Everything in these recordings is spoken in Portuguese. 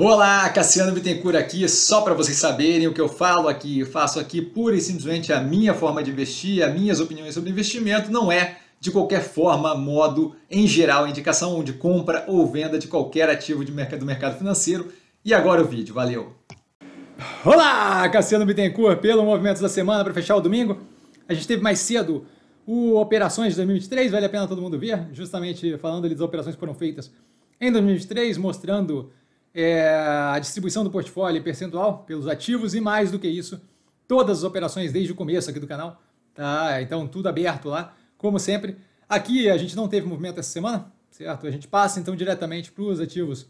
Olá, Cassiano Bittencourt aqui, só para vocês saberem o que eu falo aqui, eu faço aqui pura e simplesmente a minha forma de investir, as minhas opiniões sobre investimento, não é de qualquer forma, modo, em geral, indicação de compra ou venda de qualquer ativo de mercado, do mercado financeiro. E agora o vídeo, valeu! Olá, Cassiano Bittencourt, pelo movimento da Semana para fechar o domingo. A gente teve mais cedo o Operações de 2023, vale a pena todo mundo ver, justamente falando ali das operações que foram feitas em 2023, mostrando é, a distribuição do portfólio percentual pelos ativos e mais do que isso, todas as operações desde o começo aqui do canal. Tá? Então, tudo aberto lá, como sempre. Aqui a gente não teve movimento essa semana, certo? A gente passa então diretamente para os ativos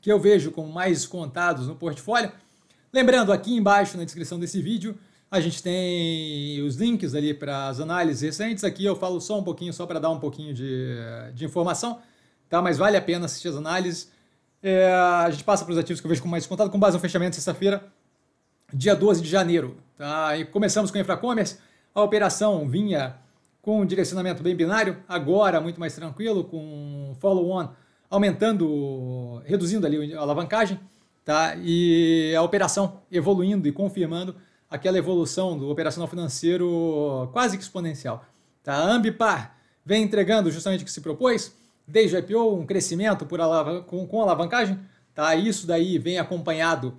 que eu vejo como mais contados no portfólio. Lembrando, aqui embaixo na descrição desse vídeo, a gente tem os links ali para as análises recentes. Aqui eu falo só um pouquinho, só para dar um pouquinho de, de informação, tá? Mas vale a pena assistir as análises. É, a gente passa para os ativos que eu vejo com mais contato com base no fechamento sexta-feira, dia 12 de janeiro. Tá? E começamos com a Infracommerce, a operação vinha com um direcionamento bem binário, agora muito mais tranquilo, com follow-on aumentando, reduzindo ali a alavancagem, tá? e a operação evoluindo e confirmando aquela evolução do operacional financeiro quase que exponencial. Tá? A Ambipar vem entregando justamente o que se propôs, desde o IPO, um crescimento por com, com alavancagem, tá? isso daí vem acompanhado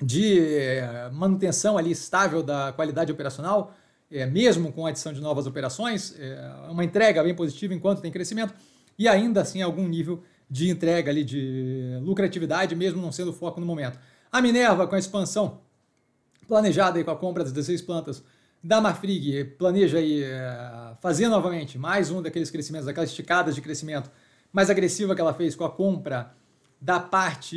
de eh, manutenção ali estável da qualidade operacional, é, mesmo com a adição de novas operações, é, uma entrega bem positiva enquanto tem crescimento, e ainda assim algum nível de entrega ali de lucratividade, mesmo não sendo foco no momento. A Minerva, com a expansão planejada e com a compra das 16 plantas, da Mafrig planeja aí é, fazer novamente mais um daqueles crescimentos, daquelas esticadas de crescimento mais agressiva que ela fez com a compra da parte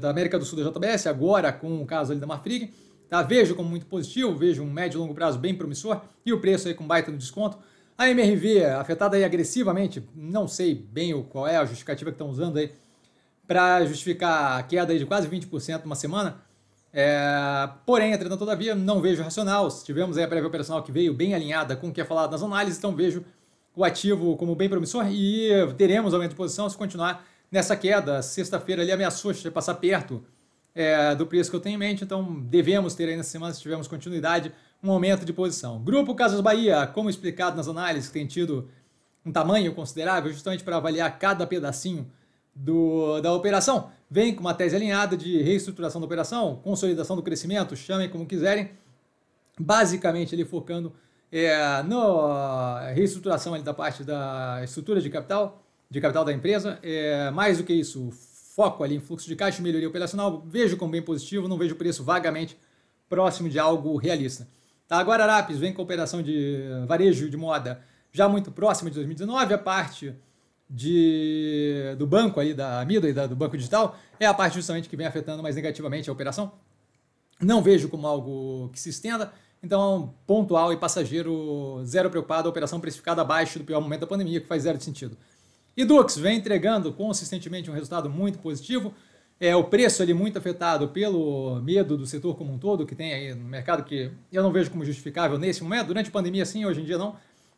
da América do Sul da JBS, agora com o caso ali da Mafrig Tá? Vejo como muito positivo, vejo um médio e longo prazo bem promissor e o preço aí com baita no desconto. A MRV afetada aí agressivamente, não sei bem qual é a justificativa que estão usando aí para justificar a queda aí de quase 20% uma semana é, porém, entretanto, todavia, não vejo racional. Tivemos a prévia operacional que veio bem alinhada com o que é falado nas análises, então vejo o ativo como bem promissor e teremos aumento de posição se continuar nessa queda. Sexta-feira ali ameaçou passar perto é, do preço que eu tenho em mente, então devemos ter aí nessa semana, se tivermos continuidade, um aumento de posição. Grupo Casas Bahia, como explicado nas análises, que tem tido um tamanho considerável justamente para avaliar cada pedacinho do, da operação. Vem com uma tese alinhada de reestruturação da operação, consolidação do crescimento, chamem como quiserem. Basicamente, ele focando é, na reestruturação ali, da parte da estrutura de capital, de capital da empresa. É, mais do que isso, foco ali em fluxo de caixa, melhoria operacional. Vejo como bem positivo, não vejo preço vagamente próximo de algo realista. Tá, agora a Arapes vem com operação de varejo de moda já muito próxima de 2019, a parte de, do banco aí, da Amido e da, do banco digital, é a parte justamente que vem afetando mais negativamente a operação. Não vejo como algo que se estenda, então pontual e passageiro, zero preocupado, operação precificada abaixo do pior momento da pandemia, que faz zero de sentido. E Dux vem entregando consistentemente um resultado muito positivo, é o preço ali muito afetado pelo medo do setor como um todo que tem aí no mercado, que eu não vejo como justificável nesse momento, durante a pandemia sim, hoje em dia não,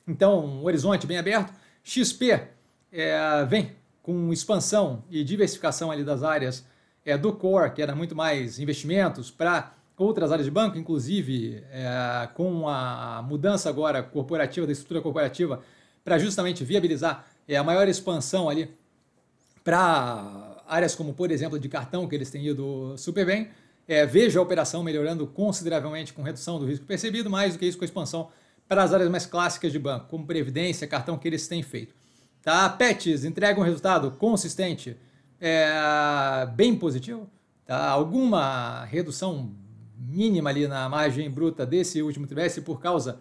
então um horizonte bem aberto. XP é, vem com expansão e diversificação ali das áreas é, do core, que era muito mais investimentos, para outras áreas de banco, inclusive é, com a mudança agora corporativa, da estrutura corporativa, para justamente viabilizar é, a maior expansão ali para áreas como, por exemplo, de cartão, que eles têm ido super bem. É, vejo a operação melhorando consideravelmente com redução do risco percebido, mais do que isso com a expansão para as áreas mais clássicas de banco, como previdência, cartão, que eles têm feito. Tá? Pets entregam um resultado consistente, é, bem positivo. Tá? Alguma redução mínima ali na margem bruta desse último trimestre por causa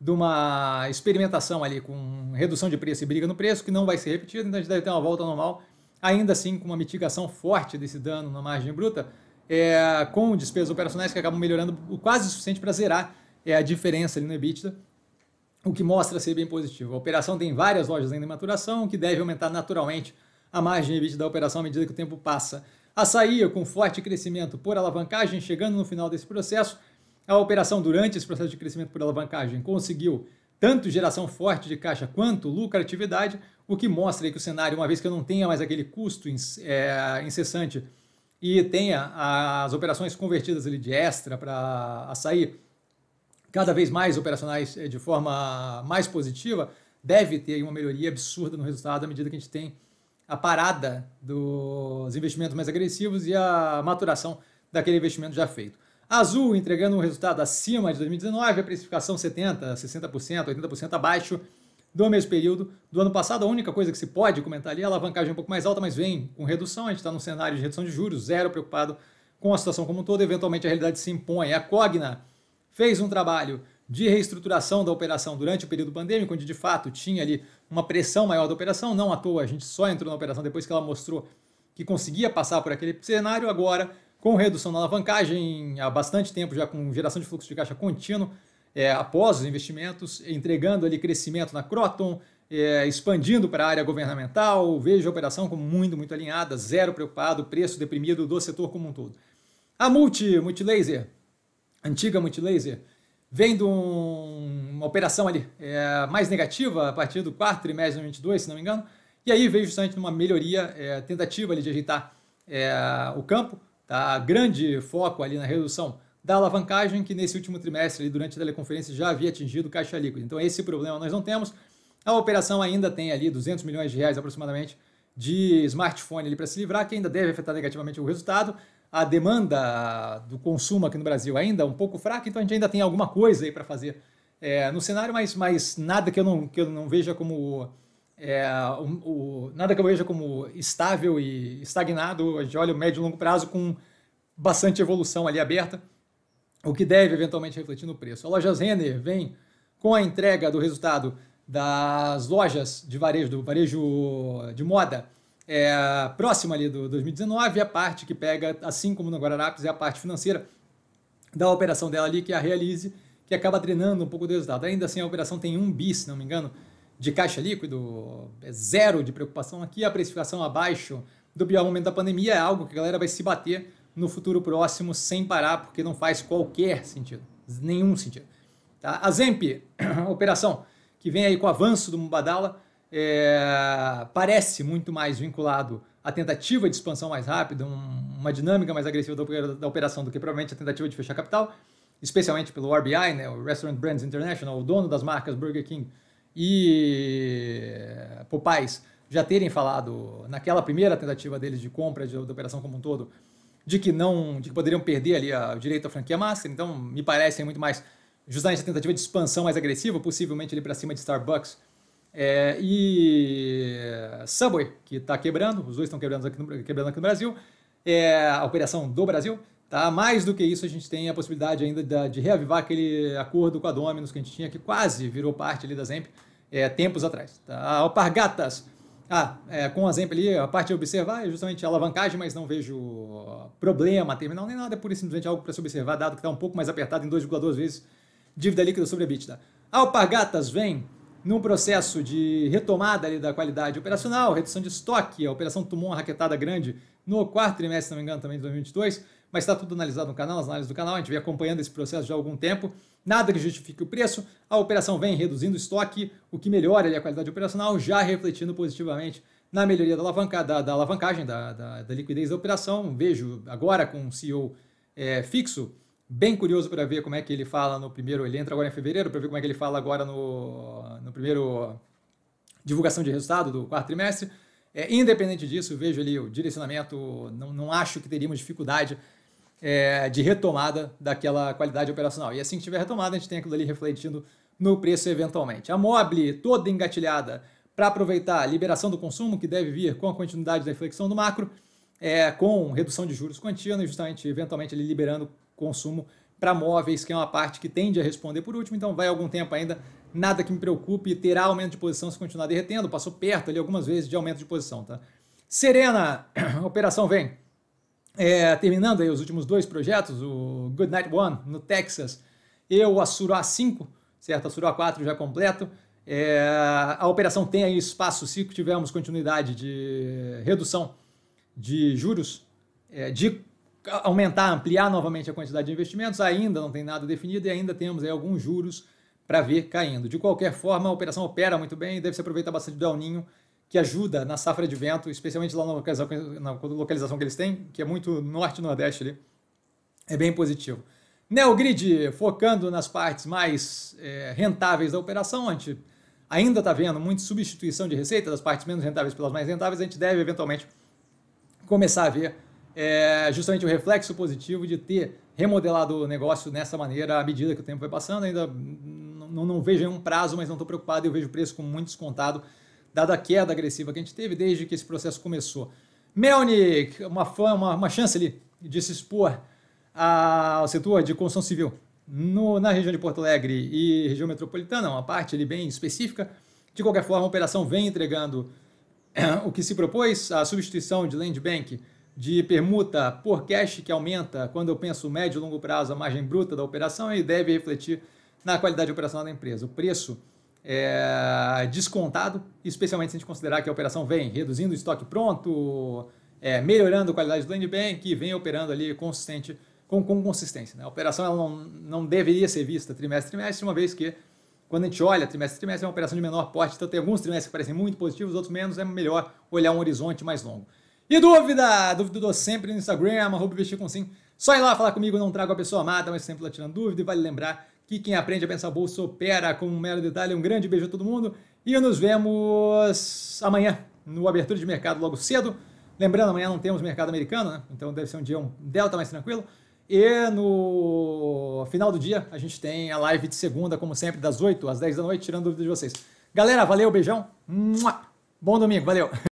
de uma experimentação ali com redução de preço e briga no preço, que não vai ser repetida, então a gente deve ter uma volta normal, ainda assim com uma mitigação forte desse dano na margem bruta, é, com despesas operacionais que acabam melhorando o quase o suficiente para zerar é, a diferença ali no EBITDA o que mostra ser bem positivo. A operação tem várias lojas ainda em maturação, o que deve aumentar naturalmente a margem EBITDA da operação à medida que o tempo passa. Açaí, com forte crescimento por alavancagem, chegando no final desse processo, a operação durante esse processo de crescimento por alavancagem conseguiu tanto geração forte de caixa quanto lucratividade, o que mostra que o cenário, uma vez que eu não tenha mais aquele custo é, incessante e tenha as operações convertidas ali de extra para açaí, cada vez mais operacionais eh, de forma mais positiva, deve ter uma melhoria absurda no resultado à medida que a gente tem a parada dos investimentos mais agressivos e a maturação daquele investimento já feito. Azul entregando um resultado acima de 2019, a precificação 70%, 60%, 80% abaixo do mesmo período do ano passado. A única coisa que se pode comentar ali é a alavancagem um pouco mais alta, mas vem com redução. A gente está num cenário de redução de juros, zero preocupado com a situação como um todo. Eventualmente a realidade se impõe. A Cogna fez um trabalho de reestruturação da operação durante o período pandêmico, onde de fato tinha ali uma pressão maior da operação, não à toa a gente só entrou na operação depois que ela mostrou que conseguia passar por aquele cenário, agora com redução na alavancagem há bastante tempo, já com geração de fluxo de caixa contínuo, é, após os investimentos, entregando ali crescimento na Croton, é, expandindo para a área governamental, vejo a operação como muito, muito alinhada, zero preocupado, preço deprimido do setor como um todo. A Multi, Multilaser, antiga Multilaser, vendo um, uma operação ali é, mais negativa a partir do quarto trimestre de 2022, se não me engano, e aí veio justamente uma melhoria é, tentativa ali de ajeitar é, o campo, tá? grande foco ali na redução da alavancagem que nesse último trimestre, ali, durante a teleconferência, já havia atingido caixa líquido. Então esse problema nós não temos. A operação ainda tem ali 200 milhões de reais aproximadamente de smartphone ali para se livrar, que ainda deve afetar negativamente o resultado, a demanda do consumo aqui no Brasil ainda um pouco fraca, então a gente ainda tem alguma coisa aí para fazer é, no cenário, mas, mas nada que eu não, que eu não veja como é, o, o, nada que eu veja como estável e estagnado. A gente olha o médio e longo prazo com bastante evolução ali aberta, o que deve eventualmente refletir no preço. A Lojas Renner vem com a entrega do resultado das lojas de varejo, do varejo de moda é, próxima ali do 2019, a parte que pega, assim como no Guararapes, é a parte financeira da operação dela ali, que é a Realize, que acaba drenando um pouco do resultado. Ainda assim, a operação tem um bis, se não me engano, de caixa líquido, é zero de preocupação aqui, a precificação abaixo do pior momento da pandemia é algo que a galera vai se bater no futuro próximo sem parar, porque não faz qualquer sentido, nenhum sentido. Tá? A Zemp, operação que vem aí com o avanço do Mubadala, é, parece muito mais vinculado à tentativa de expansão mais rápida, um, uma dinâmica mais agressiva da, da, operação do que provavelmente a tentativa de fechar capital, especialmente pelo RBI, né, o Restaurant Brands International, o dono das marcas Burger King e eh, Popeyes, já terem falado naquela primeira tentativa deles de compra de, da operação como um todo, de que não, de que poderiam perder ali a, o direito à franquia master. Então, me parece muito mais justamente a tentativa de expansão mais agressiva, possivelmente ali para cima de Starbucks é, e Subway, que está quebrando, os dois estão quebrando aqui no, quebrando aqui no Brasil, é a operação do Brasil. Tá? Mais do que isso, a gente tem a possibilidade ainda de, de reavivar aquele acordo com a Dominus que a gente tinha, que quase virou parte ali da Zemp é, tempos atrás. Tá? A Alpargatas, ah, é, com a Zemp ali, a parte de observar é justamente a alavancagem, mas não vejo problema terminal nem nada, é por isso simplesmente algo para se observar, dado que está um pouco mais apertado em 2,2 vezes dívida líquida sobre a EBITDA. Alpargatas vem num processo de retomada ali da qualidade operacional, redução de estoque, a operação tomou uma raquetada grande no quarto trimestre, se não me engano, também de 2022, mas está tudo analisado no canal, as análises do canal, a gente vem acompanhando esse processo já há algum tempo, nada que justifique o preço, a operação vem reduzindo o estoque, o que melhora ali a qualidade operacional, já refletindo positivamente na melhoria da, alavanca, da, da alavancagem, da, da, liquidez da operação, vejo agora com um CEO é, fixo, Bem curioso para ver como é que ele fala no primeiro. Ele entra agora em fevereiro para ver como é que ele fala agora no, no primeiro divulgação de resultado do quarto trimestre. É, independente disso, vejo ali o direcionamento. Não, não acho que teríamos dificuldade é, de retomada daquela qualidade operacional. E assim que tiver retomada, a gente tem aquilo ali refletindo no preço eventualmente. A Mobile toda engatilhada para aproveitar a liberação do consumo, que deve vir com a continuidade da inflexão do macro, é, com redução de juros contínua, justamente eventualmente ele liberando consumo para móveis, que é uma parte que tende a responder por último, então vai algum tempo ainda, nada que me preocupe, terá aumento de posição se continuar derretendo, passou perto ali algumas vezes de aumento de posição, tá? Serena, operação vem. É, terminando aí os últimos dois projetos, o Good Night One no Texas e o a 5, certo? a 4 já completo. É, a operação tem aí espaço se tivermos continuidade de redução de juros, é, de aumentar, ampliar novamente a quantidade de investimentos, ainda não tem nada definido e ainda temos aí alguns juros para ver caindo. De qualquer forma, a operação opera muito bem e deve se aproveitar bastante do El Ninho, que ajuda na safra de vento, especialmente lá na localização, na localização que eles têm, que é muito norte e nordeste ali. É bem positivo. Neogrid, focando nas partes mais é, rentáveis da operação, a gente ainda está vendo muita substituição de receita das partes menos rentáveis pelas mais rentáveis, a gente deve eventualmente começar a ver é justamente o reflexo positivo de ter remodelado o negócio nessa maneira à medida que o tempo vai passando. Ainda não, não vejo nenhum prazo, mas não estou preocupado. Eu vejo o preço com muito descontado, dada a queda agressiva que a gente teve desde que esse processo começou. Melnik, uma, uma, uma chance ali de se expor ao setor de construção civil no, na região de Porto Alegre e região metropolitana, uma parte ali bem específica. De qualquer forma, a operação vem entregando o que se propôs, a substituição de land bank de permuta por cash que aumenta quando eu penso médio e longo prazo a margem bruta da operação e deve refletir na qualidade operacional da empresa. O preço é descontado, especialmente se a gente considerar que a operação vem reduzindo o estoque pronto, é, melhorando a qualidade do land bank e vem operando ali consistente com, com consistência. Né? A operação não, não deveria ser vista trimestre trimestre, uma vez que quando a gente olha trimestre trimestre é uma operação de menor porte, então tem alguns trimestres que parecem muito positivos, outros menos, é melhor olhar um horizonte mais longo. E dúvida? Dúvida dou sempre no Instagram, arroba com sim. Só ir lá falar comigo, não trago a pessoa amada, mas sempre lá tirando dúvida. E vale lembrar que quem aprende a pensar bolsa opera com um mero detalhe. Um grande beijo a todo mundo e nos vemos amanhã no Abertura de Mercado logo cedo. Lembrando, amanhã não temos mercado americano, né? então deve ser um dia um delta mais tranquilo. E no final do dia a gente tem a live de segunda, como sempre, das 8 às 10 da noite, tirando dúvidas de vocês. Galera, valeu, beijão. Bom domingo, valeu.